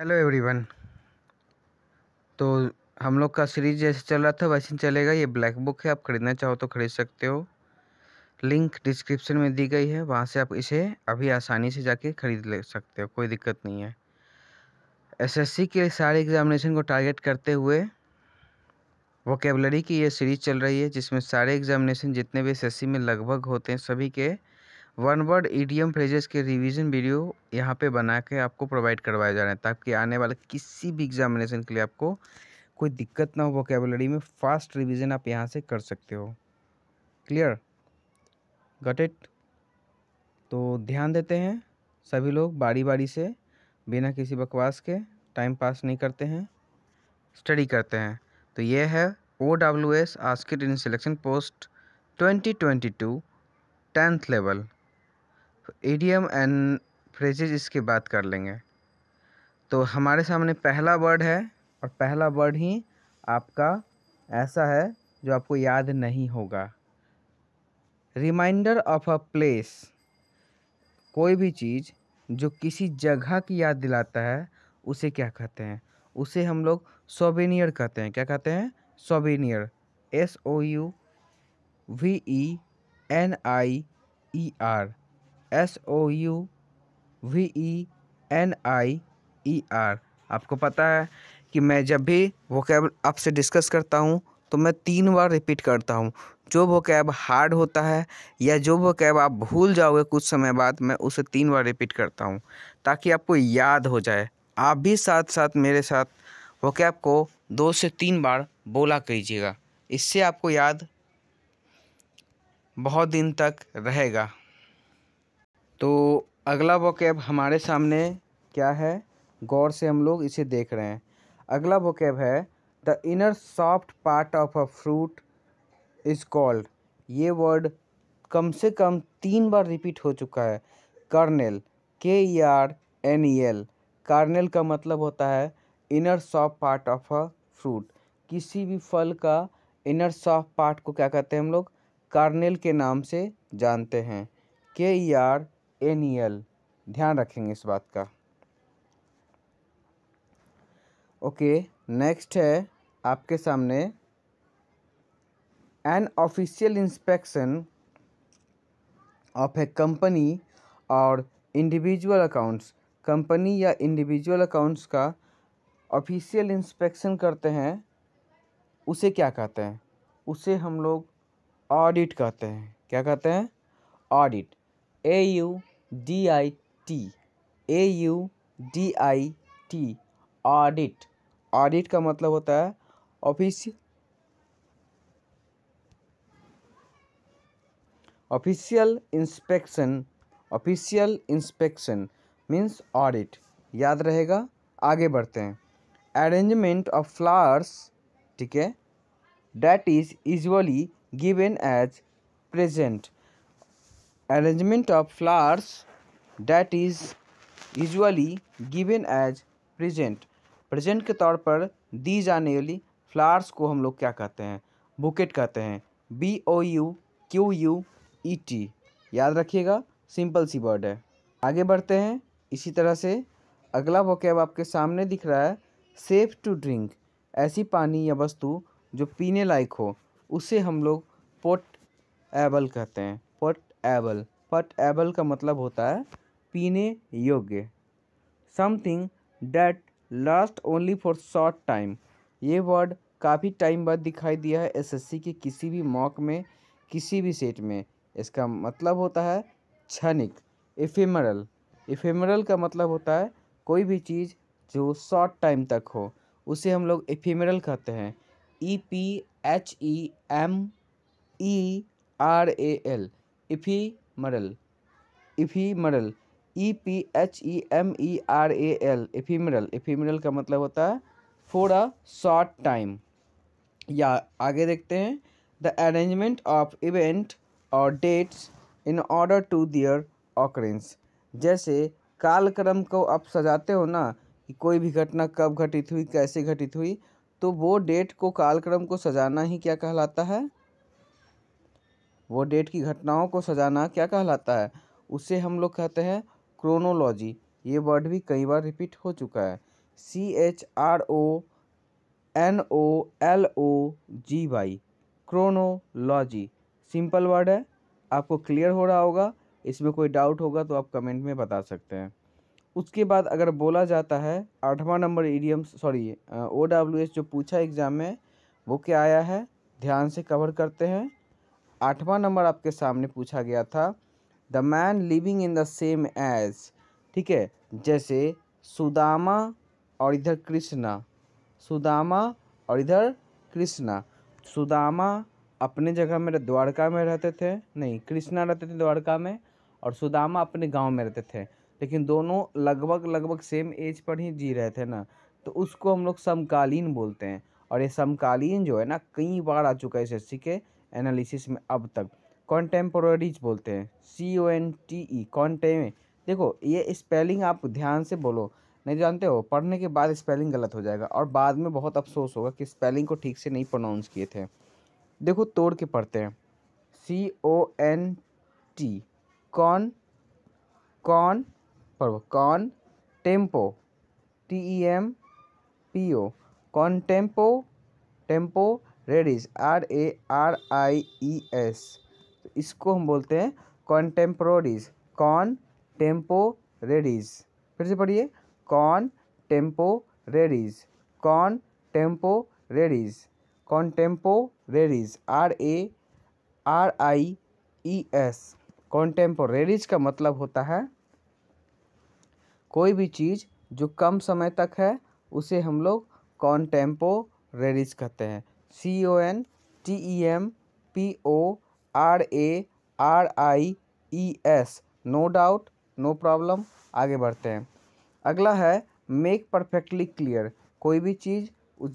hello everyone तो हम लोग का सीरीज जैसे चल रहा था वैसे ही चलेगा ये ब्लैक बुक है आप ख़रीदना चाहो तो ख़रीद सकते हो लिंक डिस्क्रिप्शन में दी गई है वहाँ से आप इसे अभी आसानी से जाके ख़रीद ले सकते हो कोई दिक्कत नहीं है एसएससी के सारे एग्ज़ामिनेशन को टारगेट करते हुए वोकेबलरी की ये सीरीज़ चल रही है जिसमें सारे एग्ज़ामिनेशन जितने भी एस में लगभग होते हैं सभी के वन वर्ड ईडीएम फ्रेजेस के रिवीजन वीडियो यहाँ पे बना के आपको प्रोवाइड करवाए जा रहे हैं ताकि आने वाले किसी भी एग्जामिनेशन के लिए आपको कोई दिक्कत ना हो वोकेबलरी में फास्ट रिवीजन आप यहाँ से कर सकते हो क्लियर गट इट तो ध्यान देते हैं सभी लोग बारी बारी से बिना किसी बकवास के टाइम पास नहीं करते हैं स्टडी करते हैं तो ये है O W S asked in selection post twenty twenty two tenth level idiom and phrases इसकी बात कर लेंगे तो हमारे सामने पहला वर्ड है और पहला वर्ड ही आपका ऐसा है जो आपको याद नहीं होगा रिमाइंडर ऑफ अ प्लेस कोई भी चीज़ जो किसी जगह की याद दिलाता है उसे क्या कहते हैं उसे हम लोग सोबेनियर कहते हैं क्या कहते हैं souvenir S O U V E N I E R S O U V E N I E R आपको पता है कि मैं जब भी कैब आपसे डिस्कस करता हूँ तो मैं तीन बार रिपीट करता हूँ जो वोकैब हार्ड होता है या जो वोकैब आप भूल जाओगे कुछ समय बाद मैं उसे तीन बार रिपीट करता हूँ ताकि आपको याद हो जाए आप भी साथ साथ मेरे साथ वोकैब को दो से तीन बार बोला कीजिएगा इससे आपको याद बहुत दिन तक रहेगा तो अगला वोकैब हमारे सामने क्या है गौर से हम लोग इसे देख रहे हैं अगला वोकैब है the inner soft part of a fruit is called ये वर्ड कम से कम तीन बार रिपीट हो चुका है कर्नेल के E R N E L kernel का मतलब होता है inner soft part of a fruit किसी भी फल का इनर सॉफ्ट पार्ट को क्या कहते हैं हम लोग कार्नेल के नाम से जानते हैं के ई आर एनियल ध्यान रखेंगे इस बात का ओके नेक्स्ट है आपके सामने an official inspection of a company और इंडिविजुअल अकाउंट्स कंपनी या इंडिविजुअल अकाउंट्स का ऑफिशियल इंस्पेक्शन करते हैं उसे क्या कहते हैं उसे हम लोग ऑडिट कहते हैं क्या कहते हैं audit A U D I T A U D I T audit audit का मतलब होता है office official inspection official inspection means audit याद रहेगा आगे बढ़ते हैं अरेंजमेंट ऑफ फ्लावर्स ठीक है that is usually given as present arrangement of flowers that is usually given as present present के तौर पर दी जाने वाली फ्लावर्स को हम लोग क्या कहते हैं बुकेट कहते हैं B O U Q U E T याद रखिएगा सिंपल सी वर्ड है आगे बढ़ते हैं इसी तरह से अगला वोकेब आपके सामने दिख रहा है सेफ टू ड्रिंक ऐसी पानी या वस्तु जो पीने लायक हो उसे हम लोग पोट एबल कहते हैं एबल फट एबल का मतलब होता है पीने योग्य something that last only for short time ये वर्ड काफ़ी टाइम बाद दिखाई दिया है एसएससी के किसी भी मॉक में किसी भी सेट में इसका मतलब होता है क्षणिक इफेमरल इफेमरल का मतलब होता है कोई भी चीज़ जो शॉर्ट टाइम तक हो उसे हम लोग इफेमरल कहते हैं E P H E M E R A L ephemeral ephemeral E e P H E e M E e R A L ephemeral ephemeral का मतलब होता है फॉर अ शॉर्ट टाइम या आगे देखते हैं the arrangement of event और dates in order to their occurrence जैसे कालक्रम को आप सजाते हो ना कि कोई भी घटना कब घटित हुई कैसे घटित हुई तो वो डेट को कालक्रम को सजाना ही क्या कहलाता है वो डेट की घटनाओं को सजाना क्या कहलाता है उसे हम लोग कहते हैं क्रोनोलॉजी ये वर्ड भी कई बार रिपीट हो चुका है C H R O N O L O G Y chronology simple word है आपको क्लियर हो रहा होगा इसमें कोई डाउट होगा तो आप कमेंट में बता सकते हैं उसके बाद अगर बोला जाता है आठवां नंबर idioms sorry O W S जो पूछा एग्ज़ाम में वो क्या आया है ध्यान से कवर करते हैं आठवां नंबर आपके सामने पूछा गया था the man living in the same age ठीक है जैसे सुदामा और इधर कृष्णा सुदामा और इधर कृष्णा सुदामा अपने जगह में द्वारका में रहते थे नहीं कृष्णा रहते थे द्वारका में और सुदामा अपने गांव में रहते थे लेकिन दोनों लगभग लगभग सेम एज पर ही जी रहे थे ना तो उसको हम लोग समकालीन बोलते हैं और ये समकालीन जो है ना कई बार आ चुका है इस के एनालिसिस में अब तक कॉन्टेम्पोररीज बोलते हैं सी ओ एन टी ई कॉन्टेम देखो ये स्पेलिंग आप ध्यान से बोलो नहीं तो जानते हो पढ़ने के बाद स्पेलिंग गलत हो जाएगा और बाद में बहुत अफसोस होगा कि स्पेलिंग को ठीक से नहीं प्रोनाउंस किए थे देखो तोड़ के पढ़ते हैं C O N T con con पढ़ो con tempo T E M P O con tempo tempo raries R A R I E S तो इसको हम बोलते हैं कॉन्टेम्प्रोरीज कॉन टेम्पो रेडिस फिर से पढ़िए con tempo raries con tempo con contemporaries R A R I E S contemporaries का मतलब होता है कोई भी चीज़ जो कम समय तक है उसे हम लोग कॉन्टेम्पो रेडिस कहते हैं C O N T E M P O R A R I E S no doubt no problem आगे बढ़ते हैं अगला है मेक परफेक्टली क्लियर कोई भी चीज़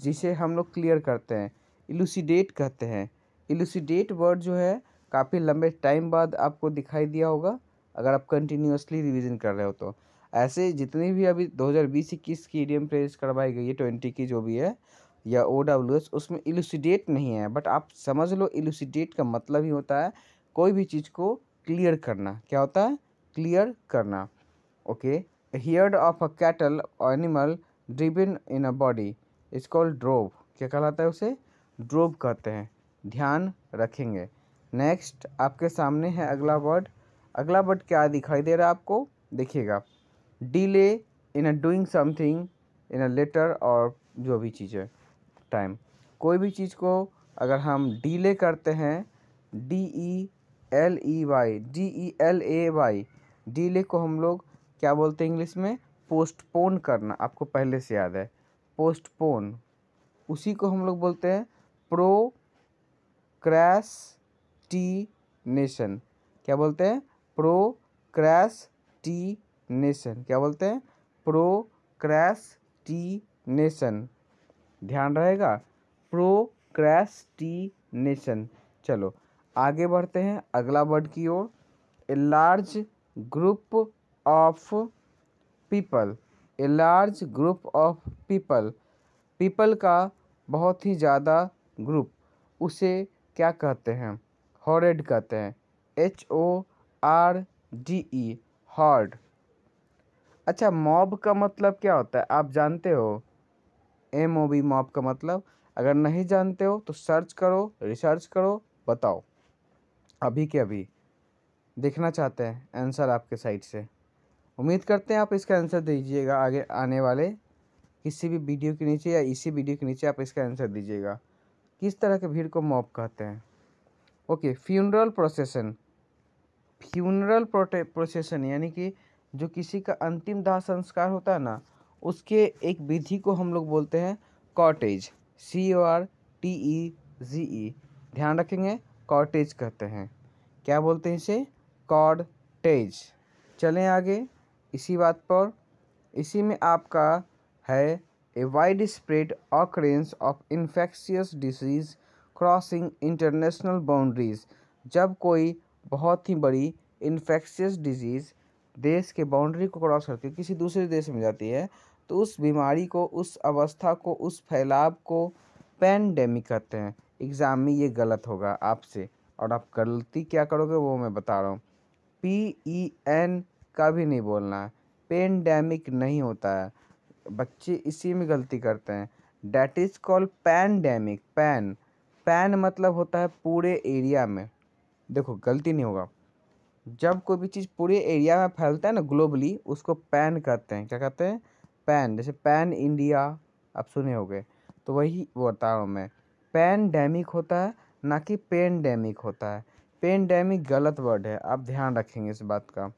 जिसे हम लोग क्लियर करते हैं एलुसीडेट कहते हैं एलुसीडेट वर्ड जो है काफ़ी लंबे टाइम बाद आपको दिखाई दिया होगा अगर आप कंटिन्यूसली रिवीजन कर रहे हो तो ऐसे जितनी भी अभी दो हज़ार बीस इक्कीस की ई एम प्रेस करवाई गई है ट्वेंटी की जो भी है या ओ डब्ल्यू एस उसमें एलुसिडेट नहीं है बट आप समझ लो एलुसिडेट का मतलब ही होता है कोई भी चीज़ को क्लियर करना क्या होता है क्लियर करना okay hair of a cattle animal driven in a body is called drove क्या कहलाता है उसे ड्रोव कहते हैं ध्यान रखेंगे नेक्स्ट आपके सामने है अगला वर्ड अगला वर्ड क्या दिखाई दे रहा है आपको देखिएगा delay in a doing something in a later और जो भी चीज़ है टाइम कोई भी चीज़ को अगर हम डीले करते हैं D E L E Y D E L A Y delay को हम लोग क्या बोलते हैं इंग्लिश में पोस्टपोन करना आपको पहले से याद है पोस्टपोन उसी को हम लोग बोलते हैं प्रो क्रैश टी नेशन क्या बोलते हैं प्रो क्रैश टी नेशन क्या बोलते हैं प्रो क्रैश टी नेशन ध्यान रहेगा प्रोक्रेस्टिनेशन चलो आगे बढ़ते हैं अगला वर्ड की ओर a large group of people a large group of people people का बहुत ही ज़्यादा ग्रुप उसे क्या कहते हैं हॉरेड कहते हैं H O R D E horde अच्छा मॉब का मतलब क्या होता है आप जानते हो एम ओ बी मॉप का मतलब अगर नहीं जानते हो तो सर्च करो रिसर्च करो बताओ अभी के अभी देखना चाहते हैं आंसर आपके साइड से उम्मीद करते हैं आप इसका आंसर दीजिएगा आगे आने वाले किसी भी वीडियो के नीचे या इसी वीडियो के नीचे आप इसका आंसर दीजिएगा किस तरह के भीड़ को मॉप कहते हैं okay funeral procession funeral procession यानी कि जो किसी का अंतिम दाह संस्कार होता है ना उसके एक विधि को हम लोग बोलते हैं cortege C O R T E G E ध्यान रखेंगे कॉटेज कहते हैं क्या बोलते हैं इसे कॉटेज चलें आगे इसी बात पर इसी में आपका है a widespread occurrence of infectious disease crossing international boundaries जब कोई बहुत ही बड़ी इन्फेक्शियस डिजीज़ देश के बाउंड्री को क्रॉस करके किसी दूसरे देश में जाती है तो उस बीमारी को उस अवस्था को उस फैलाव को पैंडेमिक कहते हैं एग्ज़ाम में ये गलत होगा आपसे और आप गलती क्या करोगे वो मैं बता रहा हूँ पी ई एन का भी नहीं बोलना है पेंडेमिक नहीं होता है बच्चे इसी में गलती करते हैं that is called pandemic pan pan मतलब होता है पूरे एरिया में देखो गलती नहीं होगा जब कोई भी चीज़ पूरे एरिया में फैलता है ना ग्लोबली उसको पैन कहते हैं क्या कहते हैं पैन जैसे पैन इंडिया आप सुने हो गए तो वही बता हूँ मैं डैमिक होता है ना कि पेन डैमिक होता है पेन डैमिक गलत वर्ड है आप ध्यान रखेंगे इस बात का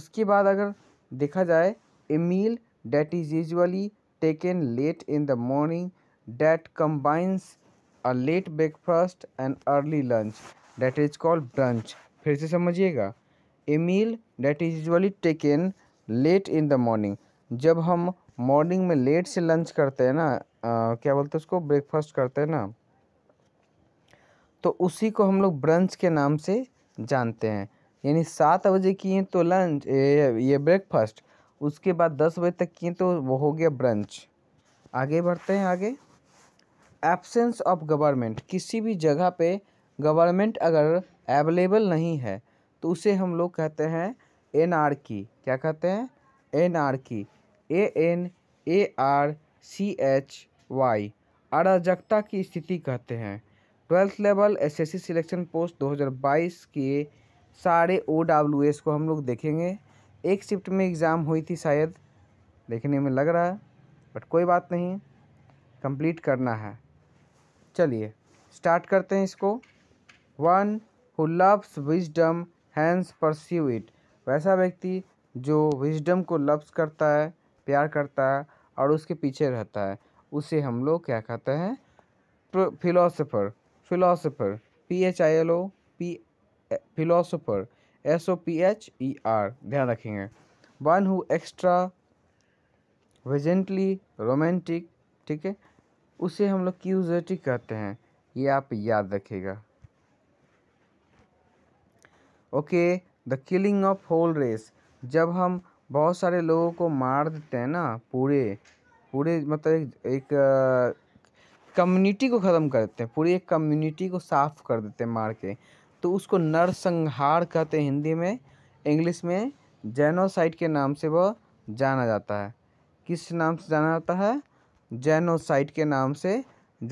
उसके बाद अगर देखा जाए a meal that is usually taken late in the morning that combines a late breakfast and early lunch that is called brunch फिर से समझिएगा a meal that is usually taken late in the morning जब हम morning में late से lunch करते हैं ना आ, क्या बोलते हैं उसको ब्रेकफास्ट करते हैं ना तो उसी को हम लोग ब्रंच के नाम से जानते हैं यानी सात बजे किए तो लंच ये, ये ब्रेकफास्ट उसके बाद दस बजे तक किए तो वो हो गया ब्रंच आगे बढ़ते हैं आगे एब्सेंस ऑफ गवर्नमेंट किसी भी जगह पे गवर्नमेंट अगर एवेलेबल नहीं है तो उसे हम लोग कहते हैं एन आर की क्या कहते हैं anarchy A N A R C H Y अराजकता की स्थिति कहते हैं twelfth level SSC selection post 2022 के सारे ओ डब्ल्यू एस को हम लोग देखेंगे एक शिफ्ट में एग्ज़ाम हुई थी शायद देखने में लग रहा है बट कोई बात नहीं कंप्लीट करना है चलिए स्टार्ट करते हैं इसको one who loves wisdom hence pursue it वैसा व्यक्ति जो विजडम को लव्स करता है प्यार करता है और उसके पीछे रहता है उसे हम लोग क्या कहते हैं philosopher philosopher P H I L O P philosopher S O P H E R ध्यान रखेंगे one who extravagantly romantic ठीक है उसे हम लोग क्यूजेटिक कहते हैं ये आप याद रखेगा okay the killing of whole race जब हम बहुत सारे लोगों को मार देते हैं ना पूरे पूरे मतलब एक, एक कम्युनिटी को ख़त्म कर देते हैं पूरी एक कम्युनिटी को साफ कर देते हैं मार के तो उसको नरसंहार कहते हैं हिंदी में इंग्लिश में जैनोसाइड के नाम से वह जाना जाता है किस नाम से जाना जाता है जैनोसाइट के नाम से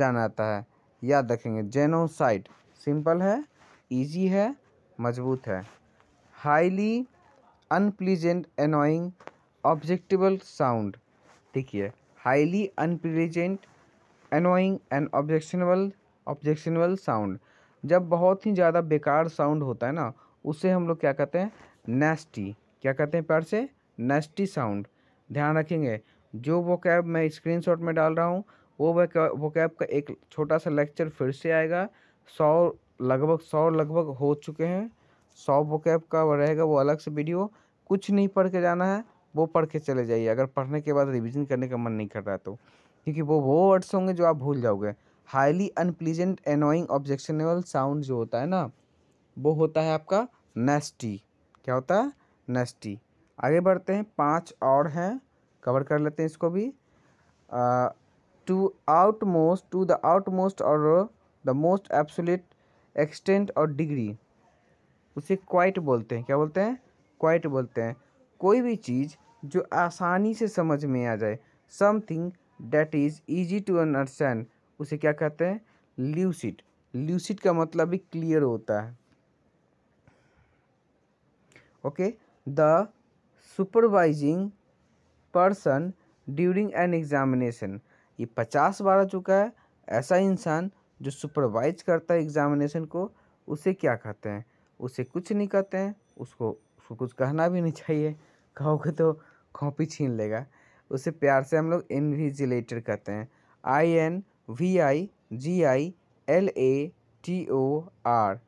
जाना जाता है याद रखेंगे जैनोसाइट सिंपल है इजी है मजबूत है highly unpleasant annoying objectionable sound देखिए highly unpleasant annoying and objectionable objectionable sound जब बहुत ही ज़्यादा बेकार साउंड होता है ना उसे हम लोग क्या कहते हैं नेस्टी क्या कहते हैं पैर से नेस्टी साउंड ध्यान रखेंगे जो वो कैब मैं स्क्रीनशॉट में डाल रहा हूँ वो वो कैब का एक छोटा सा लेक्चर फिर से आएगा सौ लगभग सौ लगभग हो चुके हैं सौ वोकैब का रहेगा वो अलग से वीडियो कुछ नहीं पढ़ के जाना है वो पढ़ के चले जाइए अगर पढ़ने के बाद रिविज़न करने का मन नहीं कर रहा तो क्योंकि वो वो वर्ड्स होंगे जो आप भूल जाओगे highly unpleasant annoying objectionable sound जो होता है ना वो होता है आपका नेस्टी क्या होता है नेस्टी आगे बढ़ते हैं पांच और हैं कवर कर लेते हैं इसको भी to utmost to the utmost और द मोस्ट एब्सोल्यूट एक्सटेंट और डिग्री उसे क्वाइट बोलते हैं क्या बोलते हैं क्वाइट बोलते हैं कोई भी चीज़ जो आसानी से समझ में आ जाए something that is easy to understand उसे क्या कहते हैं ल्यूसिड ल्यूसिड का मतलब भी क्लियर होता है okay the supervising person during an examination ये पचास बार आ चुका है ऐसा इंसान जो सुपरवाइज करता है एग्ज़ामिनेशन को उसे क्या कहते हैं उसे कुछ नहीं कहते हैं उसको उसको कुछ कहना भी नहीं चाहिए कहोगे तो कॉपी छीन लेगा उसे प्यार से हम लोग इन्विजिलेटर कहते हैं I N V I G I L A T O R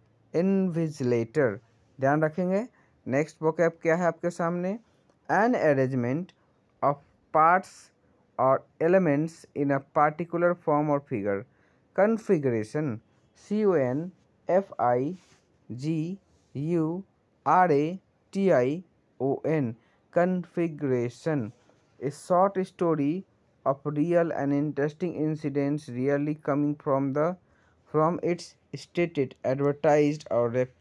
invigilator ध्यान रखेंगे नेक्स्ट वोकैब क्या है आपके सामने एन अरेंजमेंट ऑफ पार्ट्स और elements in a particular form और figure configuration C O N F I G U R A T I O N configuration a short story of real and interesting incidents rarely coming from the from its stated advertised or rep,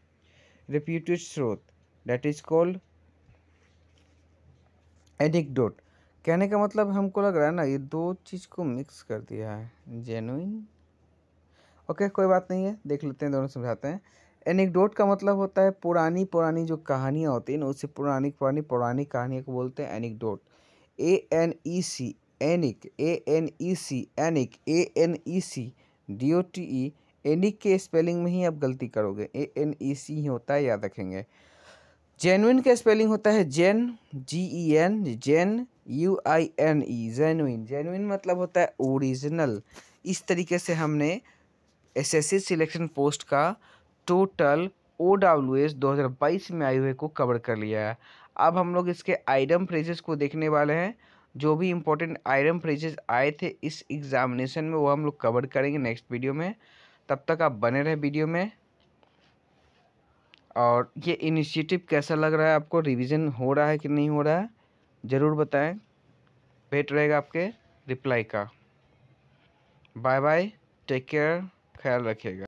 reputed source that is called anecdote कहने का मतलब हमको लग रहा है ना ये दो चीज़ को मिक्स कर दिया है जेनुइन ओके कोई बात नहीं है देख लेते हैं दोनों समझाते हैं एनिकडोट का मतलब होता है पुरानी पुरानी जो कहानियाँ होती हैं ना उससे पुरानी पुरानी पुरानी कहानियों को बोलते हैं anecdote A N E e C anec A N E C anec A N E C D O T E anec के स्पेलिंग में ही आप गलती करोगे ए एन ई सी ही होता है याद रखेंगे जेनविन का स्पेलिंग होता है gen G E N gen U I N E e, genuine genuine मतलब होता है ओरिजिनल इस तरीके से हमने एसएससी सिलेक्शन पोस्ट का टोटल ओ डब्ल्यू एस दो हज़ार बाईस में आए हुए को कवर कर लिया है अब हम लोग इसके आइडम फ्रेजेस को देखने वाले हैं जो भी इम्पोर्टेंट आइडम फ्रेजेस आए थे इस एग्जामिनेशन में वो हम लोग कवर करेंगे नेक्स्ट वीडियो में तब तक आप बने रहे वीडियो में और ये इनिशिएटिव कैसा लग रहा है आपको रिवीजन हो रहा है कि नहीं हो रहा है ज़रूर बताएं वेट रहेगा आपके रिप्लाई का बाय बाय टेक केयर ख्याल रखिएगा